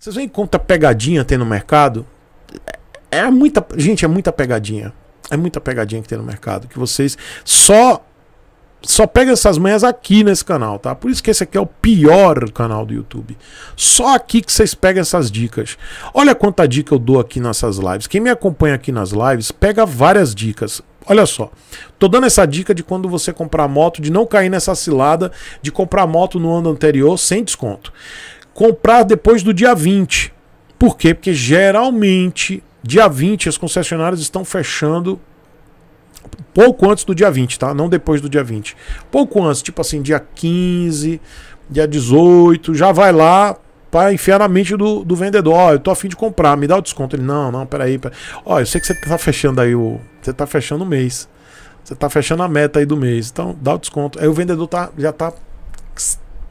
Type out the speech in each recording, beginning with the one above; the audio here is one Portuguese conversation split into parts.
Vocês veem quanta pegadinha tem no mercado? É, é, muita. Gente, é muita pegadinha. É muita pegadinha que tem no mercado. Que vocês só. Só pega essas manhas aqui nesse canal, tá? Por isso que esse aqui é o pior canal do YouTube. Só aqui que vocês pegam essas dicas. Olha quanta dica eu dou aqui nessas lives. Quem me acompanha aqui nas lives pega várias dicas. Olha só, tô dando essa dica de quando você comprar moto, de não cair nessa cilada de comprar moto no ano anterior sem desconto comprar depois do dia 20. Por quê? Porque geralmente, dia 20, as concessionárias estão fechando pouco antes do dia 20, tá? Não depois do dia 20. Pouco antes, tipo assim, dia 15, dia 18, já vai lá para enfiar na mente do, do vendedor, ó, oh, eu tô afim de comprar, me dá o desconto. Ele, não, não, peraí, Olha, ó, oh, eu sei que você tá fechando aí o... você tá fechando o mês. Você tá fechando a meta aí do mês, então dá o desconto. Aí o vendedor tá, já tá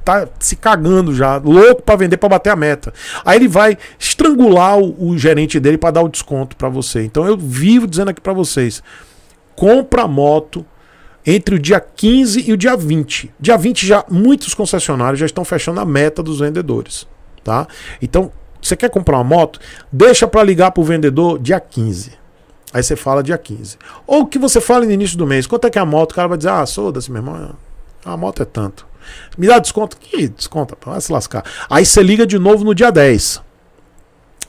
tá se cagando já, louco para vender para bater a meta. Aí ele vai estrangular o, o gerente dele para dar o desconto para você. Então eu vivo dizendo aqui para vocês, compra moto entre o dia 15 e o dia 20. Dia 20 já muitos concessionários já estão fechando a meta dos vendedores, tá? Então, você quer comprar uma moto? Deixa para ligar pro vendedor dia 15. Aí você fala dia 15. Ou que você fala no início do mês, quanto é que é a moto? O cara vai dizer: "Ah, soda-se, meu irmão, a moto é tanto". Me dá desconto? Que desconto? Vai se lascar. Aí você liga de novo no dia 10.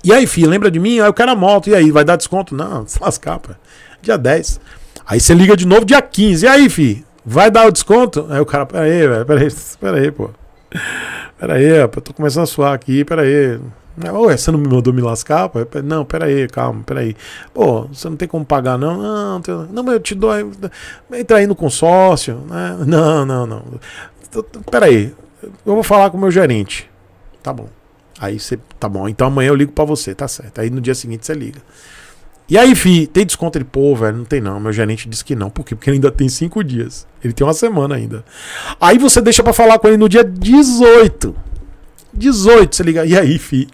E aí, filho, lembra de mim? Aí o cara moto. E aí, vai dar desconto? Não, se lascar, pô. Dia 10. Aí você liga de novo dia 15. E aí, filho, vai dar o desconto? Aí o cara, peraí, velho, peraí, peraí, pô. Peraí, eu tô começando a suar aqui, peraí. Ué, né? é, você não me mandou me lascar? Pô? É, não, peraí, calma, peraí. Pô, você não tem como pagar, não? Não, ah, não, tem... não mas eu te dou. Entra aí no consórcio. Né? Não, não, não. Peraí, eu vou falar com o meu gerente. Tá bom. Aí você, tá bom, então amanhã eu ligo para você, tá certo. Aí no dia seguinte você liga. E aí, fi, tem desconto? de pô, velho, não tem não. Meu gerente disse que não. Por quê? Porque ele ainda tem cinco dias. Ele tem uma semana ainda. Aí você deixa para falar com ele no dia 18. 18, você liga. E aí, fi?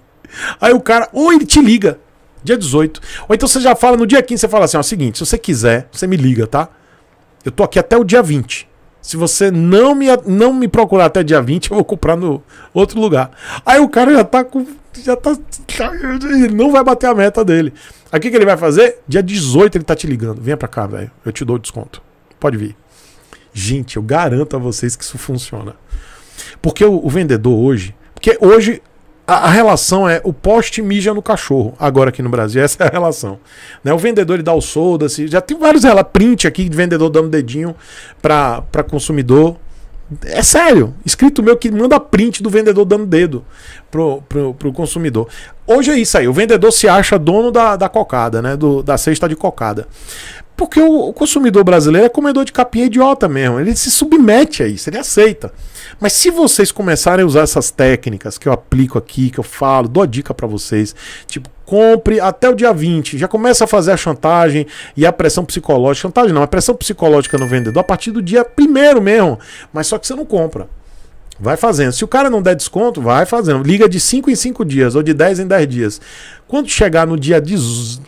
Aí o cara, ou ele te liga, dia 18. Ou então você já fala no dia 15, você fala assim: ó, seguinte, se você quiser, você me liga, tá? Eu tô aqui até o dia 20. Se você não me, não me procurar até dia 20, eu vou comprar no outro lugar. Aí o cara já tá com. Já tá, tá. Ele não vai bater a meta dele. Aí o que, que ele vai fazer? Dia 18 ele tá te ligando. Venha pra cá, velho. Eu te dou o desconto. Pode vir. Gente, eu garanto a vocês que isso funciona. Porque o, o vendedor hoje. Porque hoje a, a, relação é o poste mija no cachorro, agora aqui no Brasil. Essa é a relação. Né? O vendedor ele dá o solda, se já tem vários ela print aqui de vendedor dando dedinho para consumidor. É sério, escrito meu que manda print do vendedor dando dedo pro, pro, pro consumidor. Hoje é isso aí, o vendedor se acha dono da, da cocada, né? Do, da cesta de cocada. Porque o, consumidor brasileiro é comedor de capinha idiota mesmo. Ele se submete a isso, ele aceita. Mas se vocês começarem a usar essas técnicas que eu aplico aqui, que eu falo, dou a dica para vocês, tipo, compre até o dia 20, já começa a fazer a chantagem e a pressão psicológica, chantagem não, a pressão psicológica no vendedor a partir do dia primeiro mesmo, mas só que você não compra. Vai fazendo. Se o cara não der desconto, vai fazendo. Liga de 5 em 5 dias ou de 10 em 10 dias. Quando chegar no dia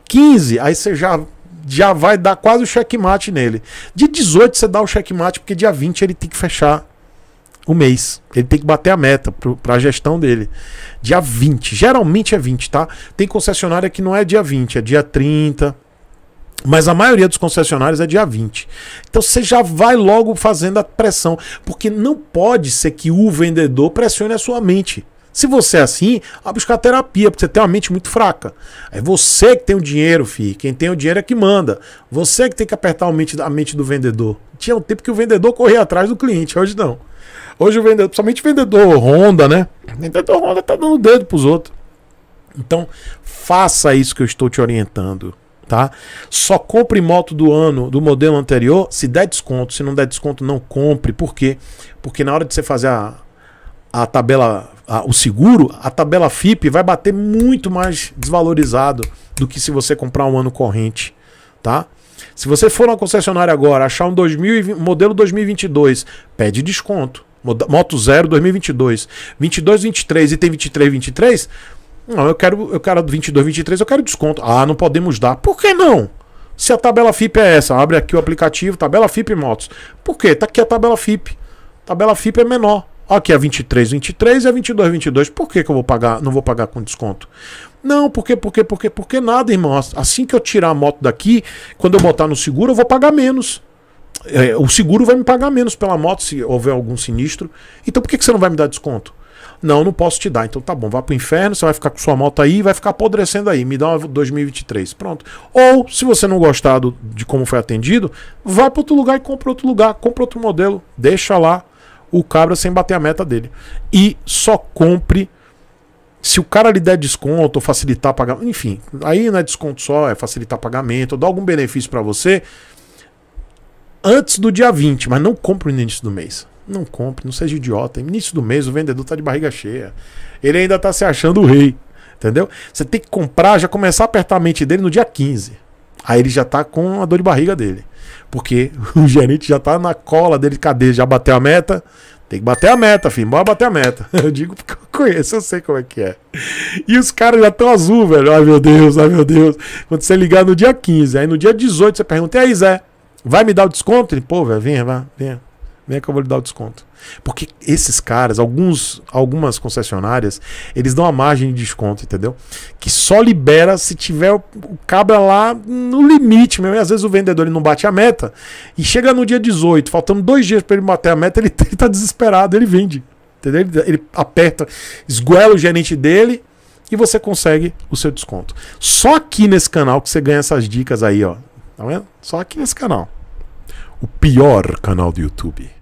15, aí você já já vai dar quase o checkmate nele. de 18 você dá o checkmate, porque dia 20 ele tem que fechar o mês. Ele tem que bater a meta para a gestão dele. Dia 20. Geralmente é 20, tá? Tem concessionária que não é dia 20, é dia 30. Mas a maioria dos concessionários é dia 20. Então você já vai logo fazendo a pressão. Porque não pode ser que o vendedor pressione a sua mente. Se você é assim, vai buscar terapia, porque você tem uma mente muito fraca. É você que tem o dinheiro, filho. Quem tem o dinheiro é que manda. Você que tem que apertar a mente, a mente do vendedor. Tinha um tempo que o vendedor corria atrás do cliente, hoje não. Hoje o vendedor, principalmente o vendedor Honda, né? O vendedor Honda tá dando dedo pros outros. Então, faça isso que eu estou te orientando, tá? Só compre moto do ano, do modelo anterior, se der desconto. Se não der desconto, não compre. Por quê? Porque na hora de você fazer a, a tabela a, o seguro, a tabela FIP vai bater muito mais desvalorizado do que se você comprar um ano corrente, tá? Se você for na concessionária agora, achar um 2000, modelo 2022, pede desconto. Moto Zero 2022, 22, 23 e tem 23, 23? Não, eu quero, eu quero 22, 23, eu quero desconto. Ah, não podemos dar. Por que não? Se a tabela FIP é essa, abre aqui o aplicativo, tabela FIP Motos. Por quê? Tá aqui a tabela FIP. Tabela FIP é menor. Aqui é 23, 23 e é 22, 22. Por que, que eu vou pagar, não vou pagar com desconto? Não, porque, porque, porque, porque nada, irmão. Assim que eu tirar a moto daqui, quando eu botar no seguro, eu vou pagar menos. É, o seguro vai me pagar menos pela moto se houver algum sinistro. Então por que, que você não vai me dar desconto? Não, não posso te dar. Então tá bom, vá pro inferno, você vai ficar com sua moto aí, vai ficar apodrecendo aí. Me dá uma 2023. Pronto. Ou, se você não gostar do, de como foi atendido, vá para outro lugar e compra outro lugar, compra outro modelo, deixa lá, o cabra sem bater a meta dele. E só compre se o cara lhe der desconto, ou facilitar pagamento, enfim, aí não é desconto só, é facilitar pagamento, dá algum benefício para você antes do dia 20, mas não compre no início do mês. Não compre, não seja idiota. No início do mês o vendedor tá de barriga cheia. Ele ainda tá se achando o rei, entendeu? Você tem que comprar, já começar a apertar a mente dele no dia 15. Aí ele já tá com a dor de barriga dele. Porque o gerente já tá na cola dele, cadê? Já bateu a meta? Tem que bater a meta, filho. Bora bater a meta. Eu digo porque eu conheço, eu sei como é que é. E os caras já estão azul, velho. Ai meu Deus, ai meu Deus. Quando você ligar no dia 15, aí no dia 18 você pergunta, e aí, Zé, vai me dar o desconto? Ele, pô, velho, vem, vai, vem. Vem que eu vou lhe dar o desconto. Porque esses caras, alguns, algumas concessionárias, eles dão a margem de desconto, entendeu? Que só libera se tiver o cabra lá no limite mesmo. E às vezes o vendedor ele não bate a meta e chega no dia 18, faltando dois dias para ele bater a meta, ele, ele tá desesperado, ele vende. Entendeu? Ele, ele aperta, esguela o gerente dele e você consegue o seu desconto. Só aqui nesse canal que você ganha essas dicas aí, ó. Tá vendo? Só aqui nesse canal. O pior canal do YouTube.